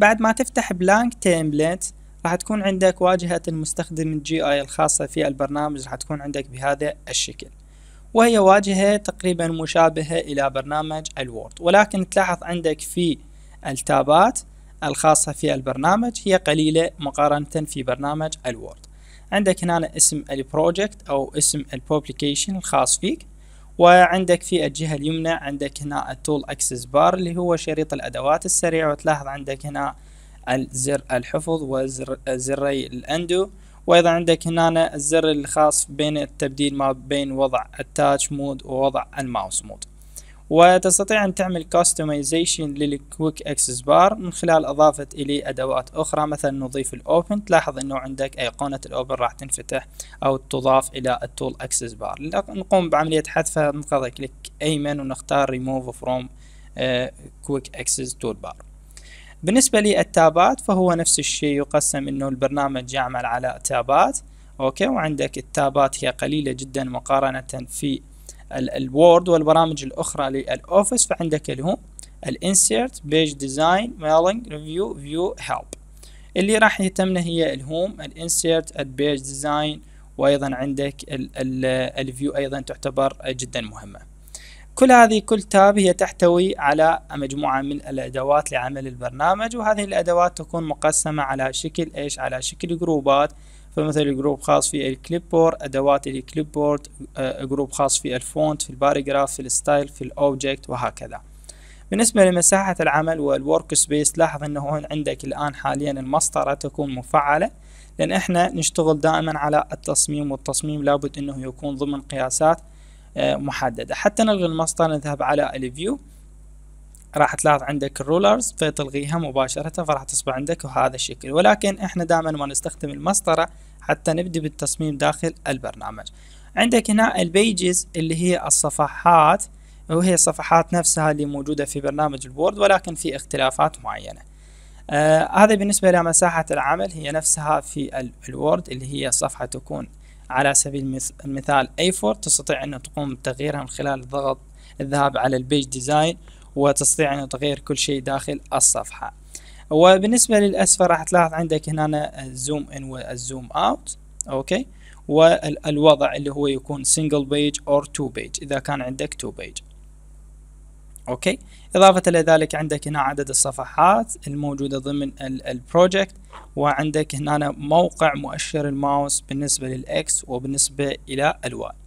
بعد ما تفتح بلانك تيمبلت راح تكون عندك واجهة المستخدم الجي اي الخاصة في البرنامج راح تكون عندك بهذا الشكل وهي واجهة تقريبا مشابهة إلى برنامج الوورد ولكن تلاحظ عندك في التابات الخاصة في البرنامج هي قليلة مقارنة في برنامج الوورد عندك هنا اسم البروجكت أو اسم البوبليكيشن الخاص فيك وعندك في الجهة اليمنى عندك هنا التول اكسس بار اللي هو شريط الادوات السريع وتلاحظ عندك هنا الزر الحفظ وزري الاندو وايضا عندك هنا الزر الخاص بين التبديل ما بين وضع التاتش مود ووضع الماوس مود وتستطيع أن تعمل كاستمايزيشن للكويك اكسس بار من خلال إضافة إليه أدوات أخرى مثلا نضيف الأوبن تلاحظ أنه عندك أيقونة الأوبن راح تنفتح أو تضاف إلى التول اكسس بار نقوم بعملية حذفها نضغط كليك أيمن ونختار ريموف فروم كويك اكسس تول بار بالنسبة للتابات فهو نفس الشيء يقسم أنه البرنامج يعمل على تابات أوكي وعندك التابات هي قليلة جدا مقارنة في الوورد والبرامج الاخرى للاوفيس فعندك اللي هو الانسيرت بيج ديزاين ميلينج ريفيو فيو هيلب اللي راح يهتمنا هي الهوم الانسيرت البيج ديزاين وايضا عندك الفيو ايضا تعتبر جدا مهمه كل هذه كل تاب هي تحتوي على مجموعة من الأدوات لعمل البرنامج وهذه الأدوات تكون مقسمة على شكل إيش على شكل جروبات فمثلا جروب خاص في الكليب بورد ادوات الكليب بورد جروب خاص في الفونت في الباريجراف في الستايل في الاوبجكت وهكذا بالنسبة لمساحة العمل والورك سبيس لاحظ انه هون عندك الان حاليا المسطرة تكون مفعلة لان احنا نشتغل دائما على التصميم والتصميم لابد انه يكون ضمن قياسات آه، محددة حتى نلغي المسطرة نذهب على الفيو راح تلاحظ عندك الرولرز فتلغيها مباشرة فراح تصبح عندك وهذا الشكل ولكن احنا دائما ما نستخدم المسطرة حتى نبدأ بالتصميم داخل البرنامج عندك هنا البيجز اللي هي الصفحات وهي الصفحات نفسها اللي موجودة في برنامج البورد ولكن في اختلافات معينة آه هذا بالنسبة لمساحة العمل هي نفسها في الوورد اللي هي صفحة تكون على سبيل المثال A4 تستطيع أن تقوم بتغييرها من خلال الضغط الذهاب على البيج ديزاين وتستطيع أن تغير كل شيء داخل الصفحة وبالنسبة للأسفل راح تلاحظ عندك هنا الزوم إن والزوم أوت أوكي والوضع اللي هو يكون single page or two page إذا كان عندك two page اوكي اضافة الى ذلك عندك هنا عدد الصفحات الموجودة ضمن البروجكت وعندك هنا موقع مؤشر الماوس بالنسبة للاكس وبالنسبة الى الواي